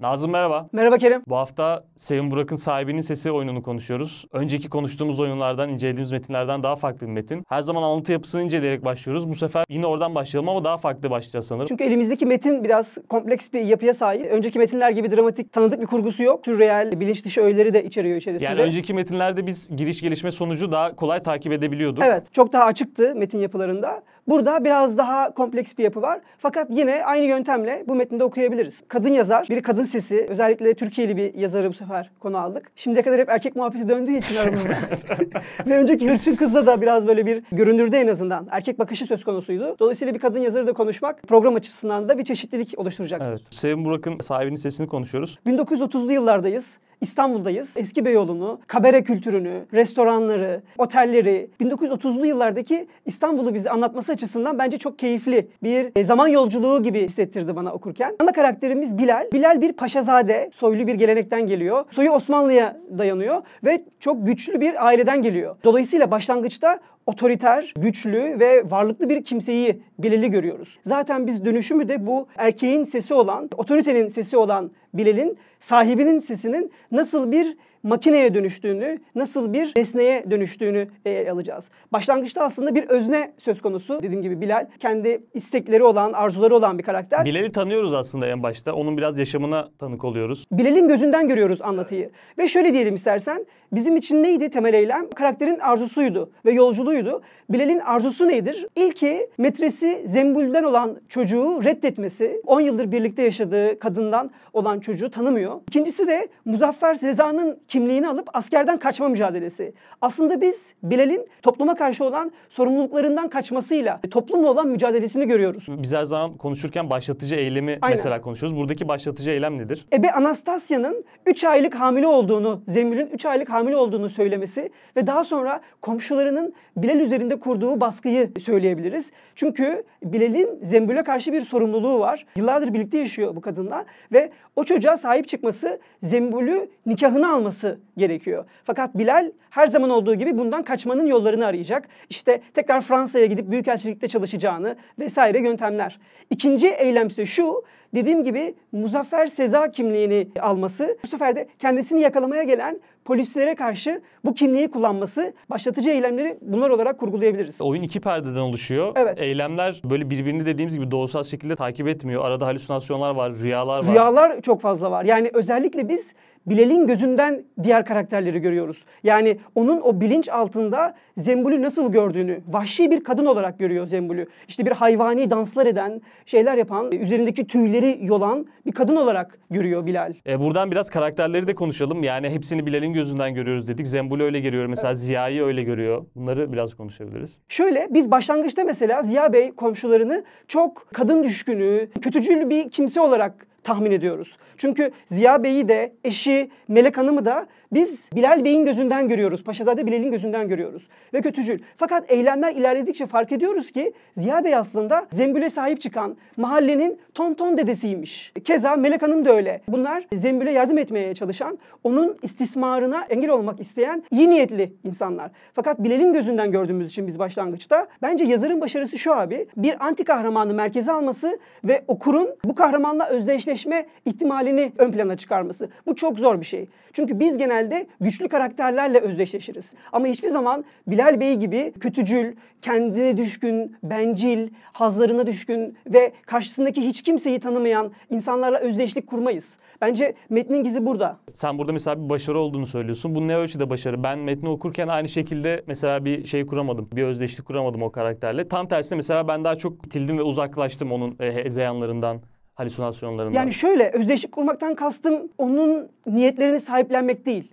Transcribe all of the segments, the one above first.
Nazım merhaba. Merhaba Kerim. Bu hafta Sevim Burak'ın Sahibinin Sesi oyununu konuşuyoruz. Önceki konuştuğumuz oyunlardan, incelediğimiz metinlerden daha farklı bir metin. Her zaman anlatı yapısını inceleyerek başlıyoruz. Bu sefer yine oradan başlayalım ama daha farklı başlayacağız sanırım. Çünkü elimizdeki metin biraz kompleks bir yapıya sahip. Önceki metinler gibi dramatik, tanıdık bir kurgusu yok. Sürreel, bilinç dışı öğeleri de içeriyor içerisinde. Yani önceki metinlerde biz giriş gelişme sonucu daha kolay takip edebiliyorduk. Evet, çok daha açıktı metin yapılarında. Burada biraz daha kompleks bir yapı var. Fakat yine aynı yöntemle bu metni de okuyabiliriz. Kadın yazar, bir kadın sesi. Özellikle Türkiye'li bir yazarı bu sefer konu aldık. Şimdiye kadar hep erkek muhabbeti döndüğü için aramızda. Ve önceki Hırçın Kız'da da biraz böyle bir göründürdü en azından erkek bakışı söz konusuydu. Dolayısıyla bir kadın yazarı da konuşmak program açısından da bir çeşitlilik oluşturacak. Evet. Sevim Burak'ın sahibinin sesini konuşuyoruz. 1930'lu yıllardayız. İstanbul'dayız. Eski Beyoğlu'nu, kabere kültürünü, restoranları, otelleri, 1930'lu yıllardaki İstanbul'u bize anlatması açısından bence çok keyifli bir e, zaman yolculuğu gibi hissettirdi bana okurken. Ana karakterimiz Bilal. Bilal bir paşazade, soylu bir gelenekten geliyor. Soyu Osmanlı'ya dayanıyor ve çok güçlü bir aileden geliyor. Dolayısıyla başlangıçta otoriter, güçlü ve varlıklı bir kimseyi Bilal'i görüyoruz. Zaten biz dönüşümü de bu erkeğin sesi olan, otoritenin sesi olan Bilal'in sahibinin sesinin nasıl bir makineye dönüştüğünü, nasıl bir nesneye dönüştüğünü e, ele alacağız. Başlangıçta aslında bir özne söz konusu. Dediğim gibi Bilal kendi istekleri olan, arzuları olan bir karakter. Bilal'i tanıyoruz aslında en başta. Onun biraz yaşamına tanık oluyoruz. Bilal'in gözünden görüyoruz anlatıyı. Ve şöyle diyelim istersen. Bizim için neydi temel eylem? Karakterin arzusuydu ve yolculuğuydu. Bilal'in arzusu nedir? İlki metresi Zembul'den olan çocuğu reddetmesi. 10 yıldır birlikte yaşadığı kadından olan çocuğu tanımıyor. İkincisi de Muzaffer Sezan'ın kimliğini alıp askerden kaçma mücadelesi. Aslında biz Bilal'in topluma karşı olan sorumluluklarından kaçmasıyla toplumla olan mücadelesini görüyoruz. Biz her zaman konuşurken başlatıcı eylemi Aynen. mesela konuşuyoruz. Buradaki başlatıcı eylem nedir? Ebe Anastasya'nın 3 aylık hamile olduğunu, Zemül'ün 3 aylık hamile olduğunu söylemesi ve daha sonra komşularının Bilal üzerinde kurduğu baskıyı söyleyebiliriz. Çünkü Bilal'in Zembül'e karşı bir sorumluluğu var. Yıllardır birlikte yaşıyor bu kadınla ve o çocuğa sahip çıkması Zembül'ü nikahını alması olması gerekiyor. Fakat Bilal her zaman olduğu gibi bundan kaçmanın yollarını arayacak. İşte tekrar Fransa'ya gidip büyükelçilikte çalışacağını vesaire yöntemler. İkinci eylem ise şu Dediğim gibi Muzaffer Seza kimliğini alması bu sefer de kendisini yakalamaya gelen polislere karşı bu kimliği kullanması başlatıcı eylemleri bunlar olarak kurgulayabiliriz. Oyun iki perdeden oluşuyor. Evet. Eylemler böyle birbirini dediğimiz gibi doğrusal şekilde takip etmiyor. Arada halüsinasyonlar var, rüyalar var. Rüyalar çok fazla var. Yani özellikle biz Bilal'in gözünden diğer karakterleri görüyoruz. Yani onun o bilinç altında Zembul'ü nasıl gördüğünü, vahşi bir kadın olarak görüyor Zembul'ü. İşte bir hayvani danslar eden, şeyler yapan, üzerindeki tüyleri ileri yolan bir kadın olarak görüyor Bilal. E, buradan biraz karakterleri de konuşalım. Yani hepsini Bilal'in gözünden görüyoruz dedik. Zembul öyle görüyor mesela evet. Ziya'yı öyle görüyor. Bunları biraz konuşabiliriz. Şöyle biz başlangıçta mesela Ziya Bey komşularını çok kadın düşkünü, kötücül bir kimse olarak tahmin ediyoruz. Çünkü Ziya Bey'i de eşi Melek Hanım'ı da biz Bilal Bey'in gözünden görüyoruz. Paşazade Bilal'in gözünden görüyoruz. Ve kötücül. Fakat eylemler ilerledikçe fark ediyoruz ki Ziya Bey aslında Zembül'e sahip çıkan mahallenin tonton dedesiymiş. Keza Melek Hanım da öyle. Bunlar Zembül'e yardım etmeye çalışan, onun istismarına engel olmak isteyen iyi niyetli insanlar. Fakat Bilal'in gözünden gördüğümüz için biz başlangıçta bence yazarın başarısı şu abi. Bir anti kahramanı merkeze alması ve okurun bu kahramanla özdeşleşmesi gerçekleşme ihtimalini ön plana çıkarması. Bu çok zor bir şey. Çünkü biz genelde güçlü karakterlerle özdeşleşiriz. Ama hiçbir zaman Bilal Bey gibi kötücül, kendine düşkün, bencil, hazlarına düşkün ve karşısındaki hiç kimseyi tanımayan insanlarla özdeşlik kurmayız. Bence metnin gizi burada. Sen burada mesela bir başarı olduğunu söylüyorsun. Bu ne ölçüde başarı? Ben metni okurken aynı şekilde mesela bir şey kuramadım. Bir özdeşlik kuramadım o karakterle. Tam tersine mesela ben daha çok itildim ve uzaklaştım onun e, hezeyanlarından halüsinasyonlarından? Yani şöyle özdeşlik kurmaktan kastım onun niyetlerini sahiplenmek değil.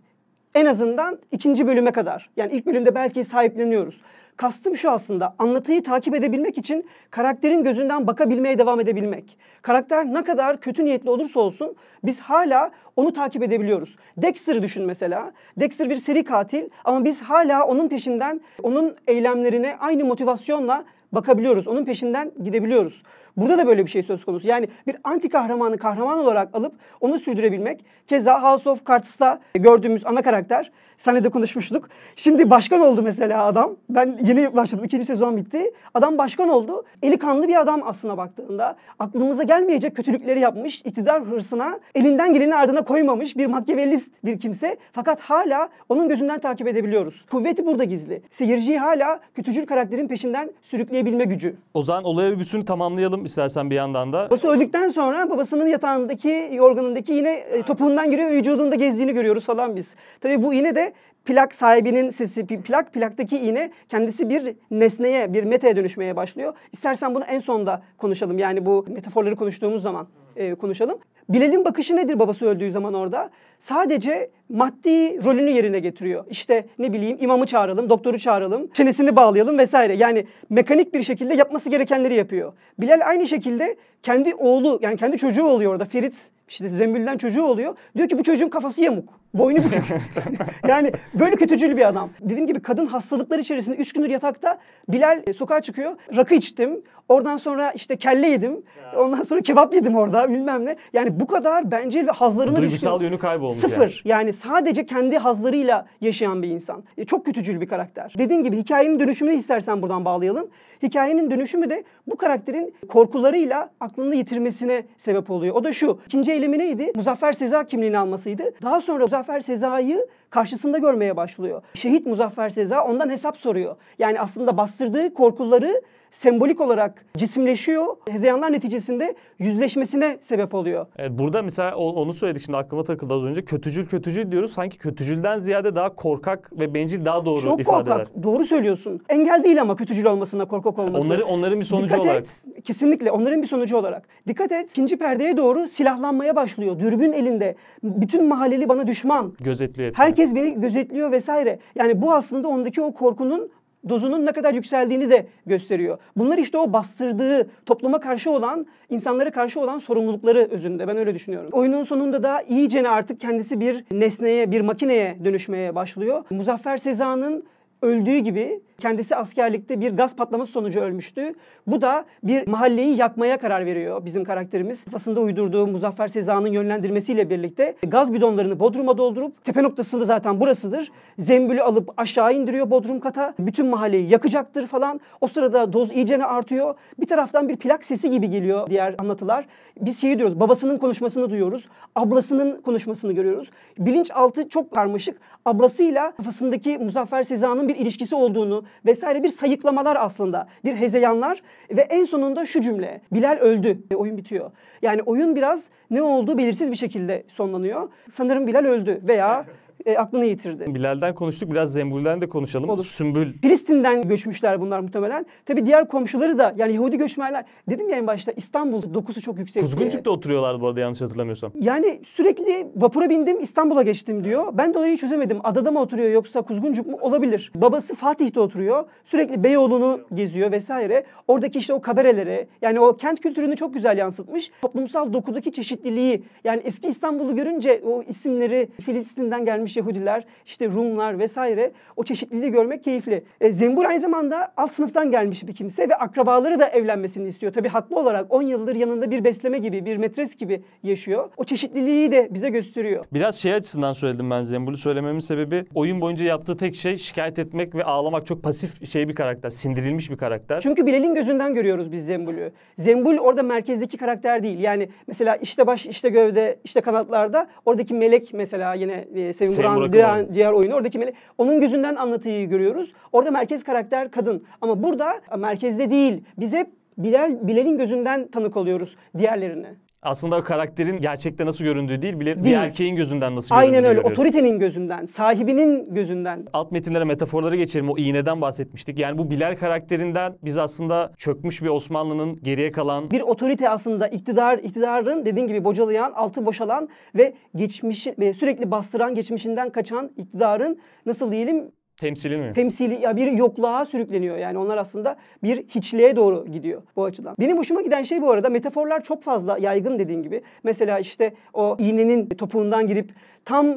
En azından ikinci bölüme kadar. Yani ilk bölümde belki sahipleniyoruz. Kastım şu aslında anlatıyı takip edebilmek için karakterin gözünden bakabilmeye devam edebilmek. Karakter ne kadar kötü niyetli olursa olsun biz hala onu takip edebiliyoruz. Dexter düşün mesela. Dexter bir seri katil ama biz hala onun peşinden onun eylemlerine aynı motivasyonla bakabiliyoruz. Onun peşinden gidebiliyoruz. Burada da böyle bir şey söz konusu. Yani bir anti kahramanı kahraman olarak alıp onu sürdürebilmek. Keza House of Cards'ta gördüğümüz ana karakter. Senle de konuşmuştuk. Şimdi başkan oldu mesela adam. Ben yeni başladım. İkinci sezon bitti. Adam başkan oldu. Eli kanlı bir adam aslına baktığında. Aklımıza gelmeyecek kötülükleri yapmış. iktidar hırsına elinden geleni ardına koymamış bir makyavelist bir kimse. Fakat hala onun gözünden takip edebiliyoruz. Kuvveti burada gizli. Seyirciyi hala kötücül karakterin peşinden sürükleyebilme gücü. O zaman olay örgüsünü tamamlayalım istersen bir yandan da. Babası öldükten sonra babasının yatağındaki yorganındaki yine e, topuğundan giriyor ve vücudunda gezdiğini görüyoruz falan biz. Tabii bu yine de plak sahibinin sesi plak, plaktaki iğne kendisi bir nesneye, bir meteye dönüşmeye başlıyor. İstersen bunu en sonda konuşalım. Yani bu metaforları konuştuğumuz zaman e, konuşalım. Bilal'in bakışı nedir babası öldüğü zaman orada? Sadece maddi rolünü yerine getiriyor. İşte ne bileyim imamı çağıralım, doktoru çağıralım, çenesini bağlayalım vesaire. Yani mekanik bir şekilde yapması gerekenleri yapıyor. Bilal aynı şekilde kendi oğlu yani kendi çocuğu oluyor orada Ferit işte Zembil'den çocuğu oluyor. Diyor ki bu çocuğun kafası yamuk. Boynu bükük. yani böyle kötücül bir adam. Dediğim gibi kadın hastalıklar içerisinde üç gündür yatakta. Bilal e, sokağa çıkıyor. Rakı içtim. Oradan sonra işte kelle yedim. Ya. Ondan sonra kebap yedim orada bilmem ne. Yani bu kadar bencil ve hazlarına Duygusal Duygusal yönü kaybolmuş. Sıfır. Yani. yani sadece kendi hazlarıyla yaşayan bir insan. E, çok kötücül bir karakter. Dediğim gibi hikayenin dönüşümünü istersen buradan bağlayalım. Hikayenin dönüşümü de bu karakterin korkularıyla aklını yitirmesine sebep oluyor. O da şu. İkinci eylemi neydi? Muzaffer Seza kimliğini almasıydı. Daha sonra Muzaffer Seza'yı karşısında görmeye başlıyor. Şehit Muzaffer Seza ondan hesap soruyor. Yani aslında bastırdığı korkuları sembolik olarak cisimleşiyor. Hezeyanlar neticesinde yüzleşmesine sebep oluyor. Evet, burada mesela onu söyledik şimdi aklıma takıldı az önce. Kötücül kötücül diyoruz. Sanki kötücülden ziyade daha korkak ve bencil daha doğru Çok ifadeler. Çok korkak. Doğru söylüyorsun. Engel değil ama kötücül olmasına korkak olmasına. Onları, onların bir sonucu Dikkat olarak. Et, kesinlikle onların bir sonucu olarak. Dikkat et. İkinci perdeye doğru silahlanmaya başlıyor. Dürbün elinde. Bütün mahalleli bana düşman. Gözetliyor hepsini herkes beni gözetliyor vesaire. Yani bu aslında ondaki o korkunun dozunun ne kadar yükseldiğini de gösteriyor. Bunlar işte o bastırdığı topluma karşı olan, insanlara karşı olan sorumlulukları özünde. Ben öyle düşünüyorum. Oyunun sonunda da iyicene artık kendisi bir nesneye, bir makineye dönüşmeye başlıyor. Muzaffer Seza'nın öldüğü gibi kendisi askerlikte bir gaz patlaması sonucu ölmüştü. Bu da bir mahalleyi yakmaya karar veriyor bizim karakterimiz. Kafasında uydurduğu Muzaffer Seza'nın yönlendirmesiyle birlikte gaz bidonlarını Bodrum'a doldurup tepe noktasında zaten burasıdır. Zembülü alıp aşağı indiriyor Bodrum kata. Bütün mahalleyi yakacaktır falan. O sırada doz iyicene artıyor. Bir taraftan bir plak sesi gibi geliyor diğer anlatılar. Biz şeyi diyoruz babasının konuşmasını duyuyoruz. Ablasının konuşmasını görüyoruz. Bilinçaltı çok karmaşık. Ablasıyla kafasındaki Muzaffer Seza'nın bir ilişkisi olduğunu vesaire bir sayıklamalar aslında. Bir hezeyanlar ve en sonunda şu cümle. Bilal öldü. E, oyun bitiyor. Yani oyun biraz ne olduğu belirsiz bir şekilde sonlanıyor. Sanırım Bilal öldü veya e, aklını yitirdi. Bilal'den konuştuk biraz Zembül'den de konuşalım. Olur. Sümbül. Filistin'den göçmüşler bunlar muhtemelen. Tabi diğer komşuları da yani Yahudi göçmenler. Dedim ya en başta İstanbul dokusu çok yüksek. Kuzguncuk'ta oturuyorlardı bu arada yanlış hatırlamıyorsam. Yani sürekli vapura bindim İstanbul'a geçtim diyor. Ben de orayı çözemedim. Adada mı oturuyor yoksa Kuzguncuk mu olabilir. Babası Fatih'te oturuyor. Sürekli Beyoğlu'nu geziyor vesaire. Oradaki işte o kabareleri yani o kent kültürünü çok güzel yansıtmış. Toplumsal dokudaki çeşitliliği yani eski İstanbul'u görünce o isimleri Filistin'den gelmiş Türkmenler, Yahudiler, işte Rumlar vesaire o çeşitliliği görmek keyifli. E, Zembur aynı zamanda alt sınıftan gelmiş bir kimse ve akrabaları da evlenmesini istiyor. Tabii haklı olarak 10 yıldır yanında bir besleme gibi, bir metres gibi yaşıyor. O çeşitliliği de bize gösteriyor. Biraz şey açısından söyledim ben Zembur'u söylememin sebebi oyun boyunca yaptığı tek şey şikayet etmek ve ağlamak. Çok pasif şey bir karakter, sindirilmiş bir karakter. Çünkü Bilal'in gözünden görüyoruz biz Zembul'ü. Zembul orada merkezdeki karakter değil. Yani mesela işte baş, işte gövde, işte kanatlarda oradaki melek mesela yine e, Sevim vuran diğer, diğer oyunu oradaki mele- onun gözünden anlatıyı görüyoruz. Orada merkez karakter kadın ama burada merkezde değil. Biz hep Bilal Bilal'in gözünden tanık oluyoruz diğerlerine aslında karakterin gerçekte nasıl göründüğü değil bile bir erkeğin gözünden nasıl Aynen göründüğünü öyle. görüyoruz. Otoritenin gözünden, sahibinin gözünden. Alt metinlere metaforları geçelim. O iğneden bahsetmiştik. Yani bu Bilal karakterinden biz aslında çökmüş bir Osmanlı'nın geriye kalan Bir otorite aslında iktidar, iktidarın dediğin gibi bocalayan, altı boşalan ve geçmişi e, sürekli bastıran, geçmişinden kaçan iktidarın nasıl diyelim Temsili mi? Temsili ya bir yokluğa sürükleniyor. Yani onlar aslında bir hiçliğe doğru gidiyor bu açıdan. Benim hoşuma giden şey bu arada metaforlar çok fazla yaygın dediğin gibi. Mesela işte o iğnenin topuğundan girip tam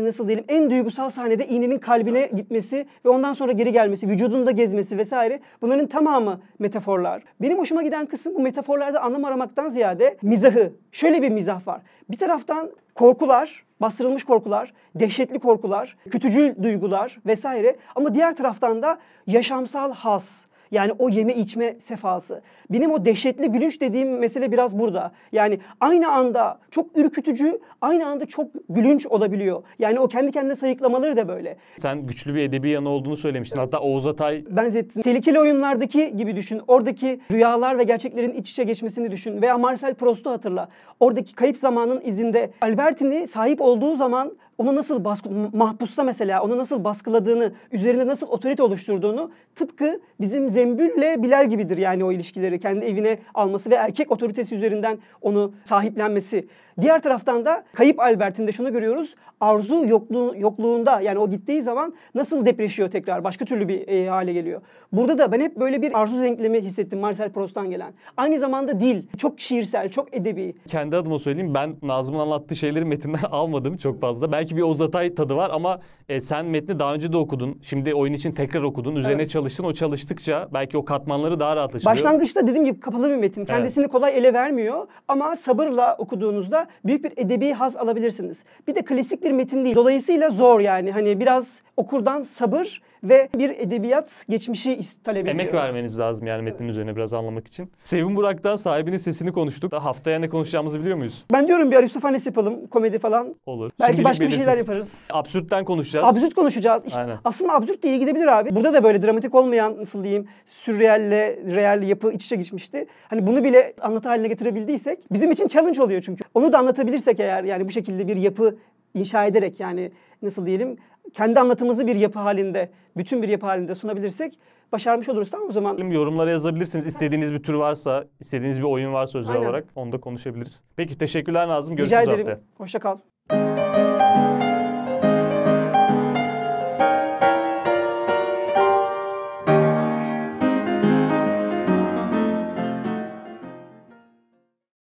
nasıl diyelim en duygusal sahnede iğnenin kalbine gitmesi ve ondan sonra geri gelmesi, vücudunda gezmesi vesaire bunların tamamı metaforlar. Benim hoşuma giden kısım bu metaforlarda anlam aramaktan ziyade mizahı. Şöyle bir mizah var. Bir taraftan korkular, bastırılmış korkular, dehşetli korkular, kötücül duygular vesaire ama diğer taraftan da yaşamsal has, yani o yeme içme sefası. Benim o dehşetli gülünç dediğim mesele biraz burada. Yani aynı anda çok ürkütücü, aynı anda çok gülünç olabiliyor. Yani o kendi kendine sayıklamaları da böyle. Sen güçlü bir edebi yanı olduğunu söylemiştin. Hatta Oğuz Atay... Benzettim. Tehlikeli oyunlardaki gibi düşün. Oradaki rüyalar ve gerçeklerin iç içe geçmesini düşün. Veya Marcel Proust'u hatırla. Oradaki kayıp zamanın izinde Albertini sahip olduğu zaman onu nasıl baskı, mahpusta mesela onu nasıl baskıladığını, üzerinde nasıl otorite oluşturduğunu tıpkı bizim Zembül'le Bilal gibidir yani o ilişkileri kendi evine alması ve erkek otoritesi üzerinden onu sahiplenmesi. Diğer taraftan da kayıp Albert'in de şunu görüyoruz. Arzu yokluğu, yokluğunda yani o gittiği zaman nasıl depreşiyor tekrar başka türlü bir e, hale geliyor. Burada da ben hep böyle bir arzu denklemi hissettim Marcel Proust'tan gelen. Aynı zamanda dil çok şiirsel, çok edebi. Kendi adıma söyleyeyim ben Nazım'ın anlattığı şeyleri metinden almadım çok fazla. Ben belki bir Oğuz tadı var ama e, sen metni daha önce de okudun. Şimdi oyun için tekrar okudun. Üzerine evet. çalıştın. O çalıştıkça belki o katmanları daha rahat açılıyor. Başlangıçta dediğim gibi kapalı bir metin. Kendisini evet. kolay ele vermiyor ama sabırla okuduğunuzda büyük bir edebi haz alabilirsiniz. Bir de klasik bir metin değil. Dolayısıyla zor yani. Hani biraz okurdan sabır ve bir edebiyat geçmişi talep ediyor. Emek vermeniz lazım yani metnin üzerine biraz anlamak için. Sevim Burak'tan sahibinin sesini konuştuk. Daha haftaya ne konuşacağımızı biliyor muyuz? Ben diyorum bir Aristofanes yapalım. Komedi falan. Olur. Belki Şimdilik başka bir şeyler yaparız. Absürtten konuşacağız. Absürt konuşacağız. İşte Aynen. Aslında absürt diye gidebilir abi. Burada da böyle dramatik olmayan nasıl diyeyim sürrealle real yapı iç içe geçmişti. Hani bunu bile anlatı haline getirebildiysek bizim için challenge oluyor çünkü. Onu da anlatabilirsek eğer yani bu şekilde bir yapı inşa ederek yani nasıl diyelim kendi anlatımızı bir yapı halinde, bütün bir yapı halinde sunabilirsek başarmış oluruz tamam o zaman. Yorumlara yazabilirsiniz. İstediğiniz bir tür varsa, istediğiniz bir oyun varsa özel Aynen. olarak onu da konuşabiliriz. Peki teşekkürler Nazım. Görüşürüz Rica ederim. Hoşça kal.